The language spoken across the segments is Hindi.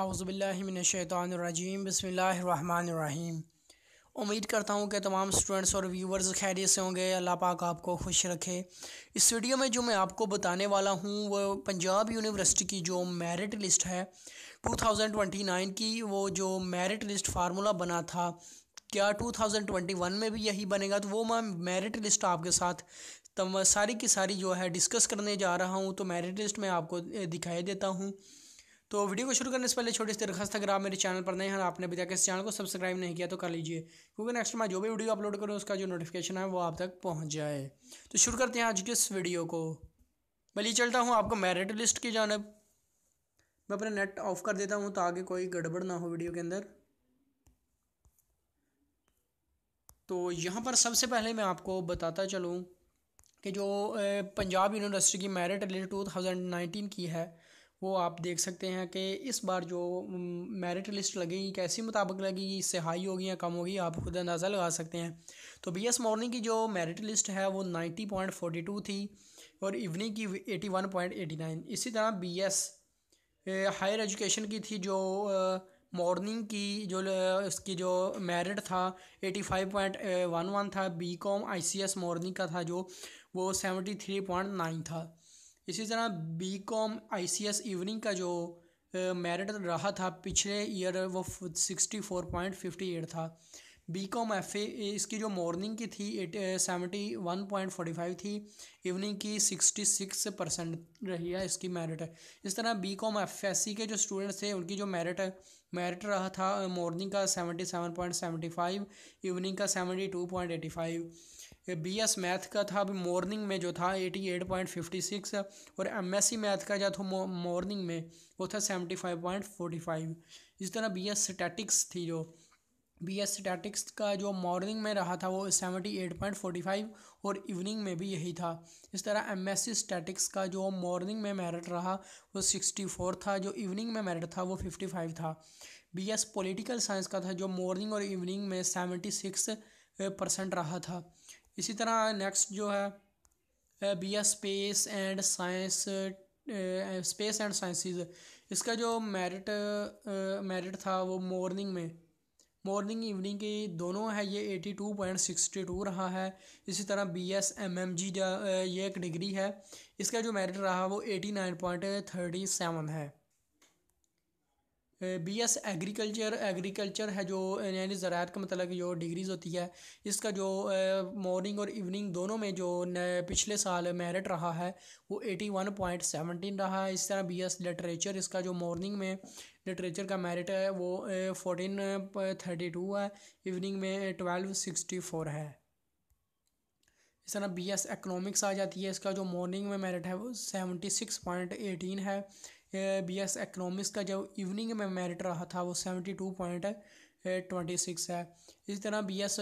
आउज़बिल्लिमिनशैतरजीम बसमीम उम्मीद करता हूँ कि तमाम स्टूडेंट्स और व्यूवर्स खैरियत से होंगे अल्लाह पाक आपको खुश रखे इस वीडियो में जो मैं आपको बताने वाला हूँ वो पंजाब यूनिवर्सिटी की जो मेरिट लिस्ट है 2029 की वो जो मेरिट लिस्ट फार्मूला बना था क्या 2021 में भी यही बनेगा तो वो मैं मेरिट लिस्ट आपके साथ तम सारी की सारी जो है डिस्कस करने जा रहा हूँ तो मेरिट लिस्ट मैं आपको दिखाई देता हूँ तो वीडियो को शुरू करने से पहले छोटी सी दरखास्त अगर आप मेरे चैनल पर नए हैं आपने अभी तक इस चैनल को सब्सक्राइब नहीं किया तो कर लीजिए क्योंकि नेक्स्ट मैं जो भी वीडियो अपलोड करूँ उसका जो नोटिफिकेशन है वो आप तक पहुँच जाए तो शुरू करते हैं आज की इस वीडियो को ये चलता हूँ आपको मेरिट लिस्ट की जानब मैं अपना नेट ऑफ कर देता हूँ ताकि तो कोई गड़बड़ ना हो वीडियो के अंदर तो यहाँ पर सबसे पहले मैं आपको बताता चलूँ कि जो पंजाब यूनिवर्सिटी की merit list two thousand nineteen की है वो आप देख सकते हैं कि इस बार जो मेरिट लिस्ट लगेगी कैसी मुताबिक लगेगी इससे हाई होगी या कम होगी आप खुद अंदाज़ा लगा सकते हैं तो बी एस मॉर्निंग की जो मेरिट लिस्ट है वो नाइन्टी पॉइंट फोर्टी टू थी और इवनिंग की eighty one point eighty nine इसी तरह बी एस हायर एजुकेशन की थी जो मॉर्निंग की जो उसकी जो मेरिट था eighty five point one one था B com I C S morning का था जो वो सेवेंटी थ्री पॉइंट नाइन था इसी तरह B com I C S evening का जो मेरिट रहा था पिछले ईयर वो sixty four point fifty eight था बी कॉम एफ ए इसकी जो मॉर्निंग की थी eight seventy one point forty five थी इवनिंग की सिक्सटी सिक्स परसेंट रही है इसकी मेरिट इस तरह B com F S C के जो स्टूडेंट्स थे उनकी जो मेरिट मेरिट रहा था मॉर्निंग का seventy seven point seventy five evening का seventy two point eighty five B S math का था अभी मॉर्निंग में जो था eighty eight point fifty six और एम एस सी मैथ का जो था मॉर्निंग में वो था seventy five point forty five इस तरह बी एस स्टैटिक्स थी जो बी एस स्टैटिक्स का जो मॉर्निंग में रहा था वो seventy eight point forty five और इवनिंग में भी यही था इस तरह एम एस सी स्टैटिक्स का जो मॉर्निंग में मेरिट रहा वो सिक्सटी फोर था जो इवनिंग में मेरिट था वो फिफ्टी फाइव था बी एस पोलिटिकल साइंस का था जो मॉर्निंग और इवनिंग में सेवेंटी सिक्स परसेंट रहा था इसी तरह नेक्स्ट जो है B S space and science space and sciences इसका जो मेरिट मेरिट था वो मॉर्निंग में मॉर्निंग इवनिंग के दोनों है ये eighty two point sixty two रहा है इसी तरह B S M M G ये एक डिग्री है इसका जो मेरिट रहा वो eighty nine point thirty seven है बी एस एग्रीकल्चर एग्रीकल्चर है जो यानी ज़रात का मतलब जो डिग्रीज़ होती है इसका जो मॉर्निंग और इवनिंग दोनों में जो पिछले साल मेरिट रहा है वो एटी वन पॉइंट सेवनटीन रहा है इस तरह बी एस लिटरेचर इसका जो मॉर्निंग में लिटरेचर का मेरिट है वो फोर्टीन थर्टी टू है इवनिंग में ट्वेल्व सिक्सटी फोर है इस तरह बी एस इकनॉमिक्स आ जाती है इसका जो मॉर्निंग में मेरिट है वो सेवेंटी सिक्स पॉइंट एटीन है बी एस इकनॉमिक्स का जो इवनिंग में मेरिट रहा था वो seventy two point twenty six है इसी तरह बी एस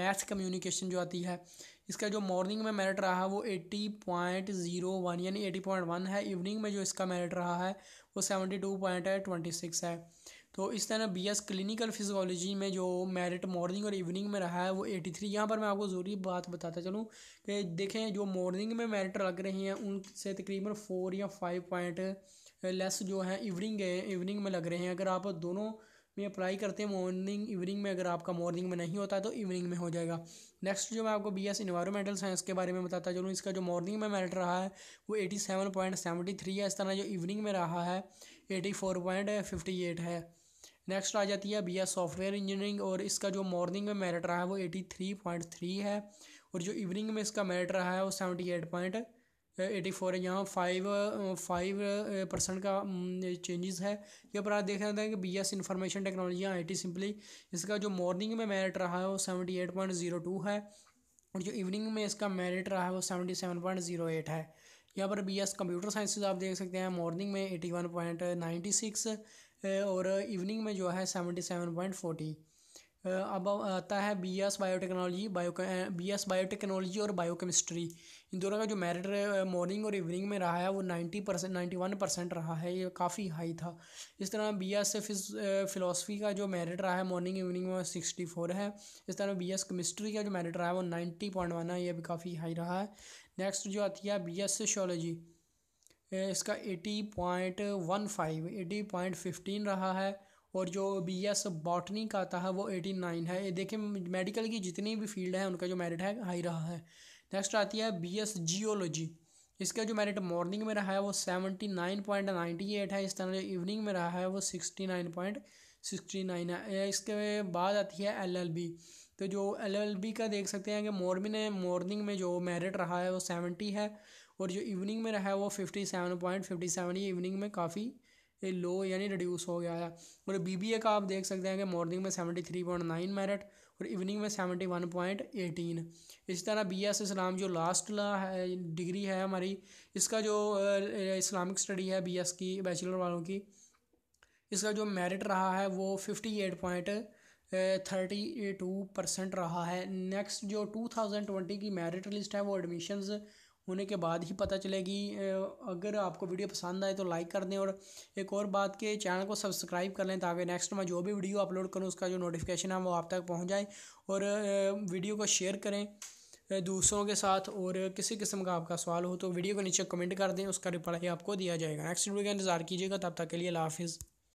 मैथ कम्युनिकेशन जो आती है इसका जो मॉर्निंग में मेरिट रहा वो एट्टी पॉइंट ज़ीरो वन यानी एटी पॉइंट वन है इवनिंग में जो इसका मेरिट रहा है वो seventy two point twenty six है तो इस तरह बी एस क्लिनिकल फिजियोलॉजी में जो मेरिट मॉर्निंग और इवनिंग में रहा है वो एटी थ्री यहाँ पर मैं आपको ज़रूरी बात बताता चलूँ कि देखें जो मॉर्निंग में मेरिट लग रहे हैं उनसे तकरीबन फ़ोर या फाइव पॉइंट लेस जो है इवनिंग है इवनिंग में लग रहे हैं अगर आप दोनों में अप्लाई करते हैं मॉर्निंग इवनिंग में अगर आपका मॉर्निंग में नहीं होता है तो इवनिंग में हो जाएगा नेक्स्ट जो मैं आपको बी एस इन्वायरमेंटल साइंस के बारे में बताता चलूँ इसका जो मॉर्निंग में मेरिट रहा है वो eighty seven point seventy three है इस तरह जो इवनिंग में रहा है eighty four point fifty eight है नेक्स्ट आ जाती है बीए सॉफ्टवेयर इंजीनियरिंग और इसका जो मॉर्निंग में मेरिट रहा है वो एटी थ्री पॉइंट थ्री है और जो इवनिंग में इसका मेरिट रहा है वो seventy eight point eighty four है यहाँ फाइव फाइव परसेंट का चेंजेस है यहाँ पर आप देख रहे हैं कि B S information technology I T simply इसका जो मॉर्निंग में मेरिट रहा है वो seventy eight point zero two है और जो इवनिंग में इसका मेरिट रहा है वो seventy seven point zero eight है यहाँ पर बी एस कंप्यूटर साइंसेज आप देख सकते हैं मॉर्निंग में eighty one point ninety six और इवनिंग में जो है सेवेंटी सेवन पॉइंट फोर्टी अब आता है B S biotechnology bio B S biotechnology और बायोकेमिस्ट्री इन दोनों का जो मेरिट मॉर्निंग और इवनिंग में रहा है वो ninety percent ninety one percent रहा है ये काफ़ी हाई था इस तरह बी एस फिलोसफी का जो मेरिट रहा है मॉर्निंग इवनिंग में सिक्सटी फोर है इस तरह बी एस केमिस्ट्री का जो मेरिट रहा है वो नाइन्टी पॉइंट वन है ये भी काफ़ी हाई रहा है नेक्स्ट जो आती है बी एस सोशोलॉजी इसका eighty point one five eighty point fifteen रहा है और जो बी एस बॉटनी का आता है वो एटी नाइन है देखिए मेडिकल की जितनी भी फील्ड है उनका जो मेरिट है हाई रहा है नेक्स्ट आती है बी एस जियोलॉजी इसका जो मेरिट मॉर्निंग में रहा है वो seventy nine point ninety eight है इस तरह जो इवनिंग में रहा है वो sixty nine point sixty nine है इसके बाद आती है एल एल बी तो जो एल एल बी का देख सकते हैं कि मॉर्निंग मॉर्निंग में जो मेरिट रहा है वो सेवेंटी है और जो इवनिंग में रहा है वो fifty seven point fifty seven ये इवनिंग में काफ़ी लो यानी रिड्यूस हो गया है और बी बी ए का आप देख सकते हैं कि मॉर्निंग में seventy three point nine merit और इवनिंग में सेवेंटी वन पॉइंट एटीन इसी तरह बी एस इस्लाम जो लास्ट ला है डिग्री है हमारी इसका जो इस्लामिक स्टडी है बी एस की बैचलर वालों की इसका जो मेरिट रहा है वो fifty eight point thirty two percent रहा है नेक्स्ट जो टू थाउजेंड ट्वेंटी की मेरिट लिस्ट है वो एडमिशन्स होने के बाद ही पता चलेगी अगर आपको वीडियो पसंद आए तो लाइक कर दें और एक और बात के चैनल को सब्सक्राइब कर लें ताकि नेक्स्ट मैं जो भी वीडियो अपलोड करूँ उसका जो नोटिफिकेशन है वो आप तक पहुँच जाए और वीडियो को शेयर करें दूसरों के साथ और किसी किस्म का आपका सवाल हो तो वीडियो को नीचे कमेंट कर दें उसका रिप्लाई आपको दिया जाएगा नेक्स्ट वीडियो का इंतजार कीजिएगा तब तक के लिए हाफिज़